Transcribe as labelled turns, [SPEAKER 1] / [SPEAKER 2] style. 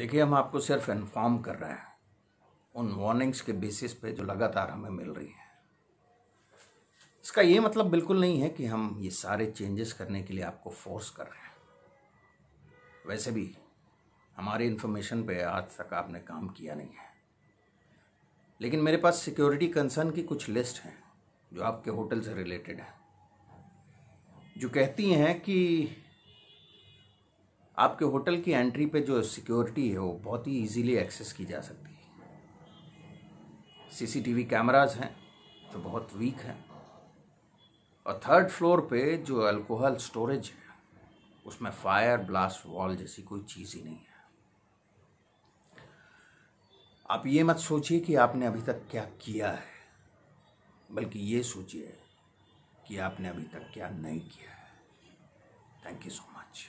[SPEAKER 1] देखिए हम आपको सिर्फ इन्फॉर्म कर रहे हैं उन वार्निंग्स के बेसिस पे जो लगातार हमें मिल रही हैं इसका ये मतलब बिल्कुल नहीं है कि हम ये सारे चेंजेस करने के लिए आपको फोर्स कर रहे हैं वैसे भी हमारे इन्फॉर्मेशन पे आज तक आपने काम किया नहीं है लेकिन मेरे पास सिक्योरिटी कंसर्न की कुछ लिस्ट हैं जो आपके होटल से रिलेटेड हैं जो कहती हैं कि आपके होटल की एंट्री पे जो सिक्योरिटी है वो बहुत ही इजीली एक्सेस की जा सकती है सीसीटीवी कैमराज हैं जो बहुत वीक हैं और थर्ड फ्लोर पे जो अल्कोहल स्टोरेज है उसमें फायर ब्लास्ट वॉल जैसी कोई चीज़ ही नहीं है आप ये मत सोचिए कि आपने अभी तक क्या किया है बल्कि ये सोचिए कि आपने अभी तक क्या नहीं किया है थैंक यू सो मच